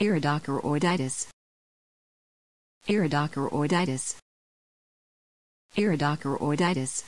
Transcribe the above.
Iridochoroiditis. Iridochoroiditis. Iridochoroiditis.